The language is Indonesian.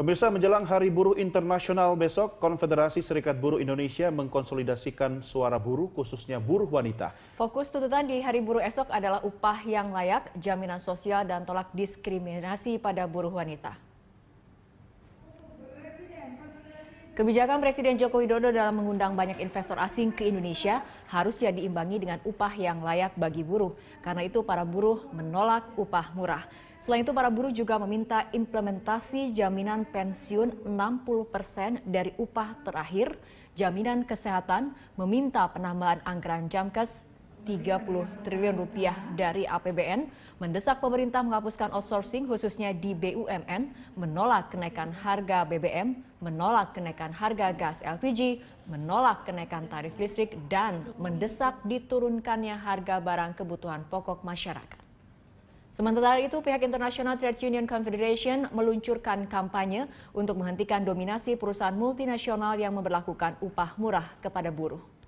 Pemirsa menjelang Hari Buruh Internasional besok, Konfederasi Serikat Buruh Indonesia mengkonsolidasikan suara buruh khususnya buruh wanita. Fokus tuntutan di Hari Buruh esok adalah upah yang layak, jaminan sosial dan tolak diskriminasi pada buruh wanita. Kebijakan Presiden Joko Widodo dalam mengundang banyak investor asing ke Indonesia harusnya diimbangi dengan upah yang layak bagi buruh. Karena itu para buruh menolak upah murah. Selain itu para buruh juga meminta implementasi jaminan pensiun 60% dari upah terakhir, jaminan kesehatan, meminta penambahan anggaran Jamkes 30 triliun rupiah dari APBN mendesak pemerintah menghapuskan outsourcing khususnya di BUMN, menolak kenaikan harga BBM, menolak kenaikan harga gas LPG, menolak kenaikan tarif listrik dan mendesak diturunkannya harga barang kebutuhan pokok masyarakat. Sementara itu, pihak International Trade Union Confederation meluncurkan kampanye untuk menghentikan dominasi perusahaan multinasional yang memperlakukan upah murah kepada buruh.